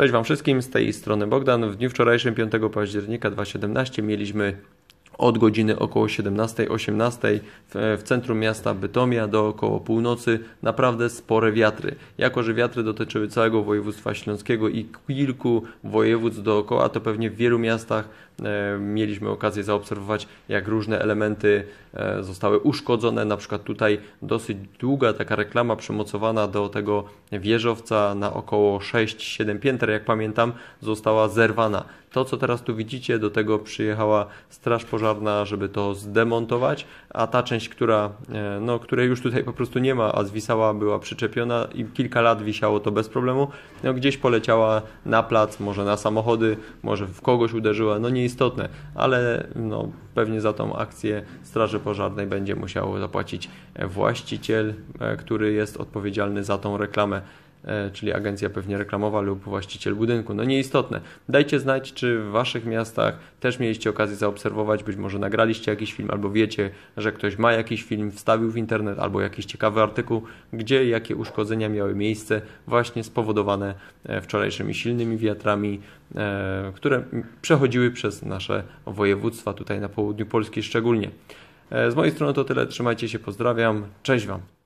Cześć Wam wszystkim, z tej strony Bogdan. W dniu wczorajszym, 5 października 2017, mieliśmy od godziny około 17-18 w, centrum miasta Bytomia do około północy naprawdę spore wiatry. Jako, że wiatry dotyczyły całego województwa śląskiego i kilku województw dookoła, to pewnie w wielu miastach e, mieliśmy okazję zaobserwować, jak różne elementy e, zostały uszkodzone. Na przykład tutaj dosyć długa taka reklama przymocowana do tego wieżowca na około 6-7 pięter, jak pamiętam, została zerwana. To, co teraz tu widzicie, do tego przyjechała Straż Pożarna pożarna, żeby to zdemontować, a ta część, która, e, no, której już tutaj po prostu nie ma, a zwisała, była przyczepiona i kilka lat wisiało to bez problemu, no, gdzieś poleciała na plac, może na samochody, może w kogoś uderzyła, no nieistotne, ale no, pewnie za tą akcję Straży Pożarnej będzie musiał zapłacić właściciel, e, który jest odpowiedzialny za tą reklamę. E, czyli agencja pewnie reklamowa lub właściciel budynku. No nieistotne. Dajcie znać, czy w Waszych miastach też mieliście okazję zaobserwować, być może nagraliście jakiś film, albo wiecie, że ktoś ma jakiś film, wstawił w internet, albo jakiś ciekawy artykuł, gdzie jakie uszkodzenia miały miejsce właśnie spowodowane e, wczorajszymi silnymi wiatrami, e, które przechodziły przez nasze województwa, tutaj na południu Polski szczególnie. Z mojej strony to tyle, trzymajcie się, pozdrawiam, cześć Wam.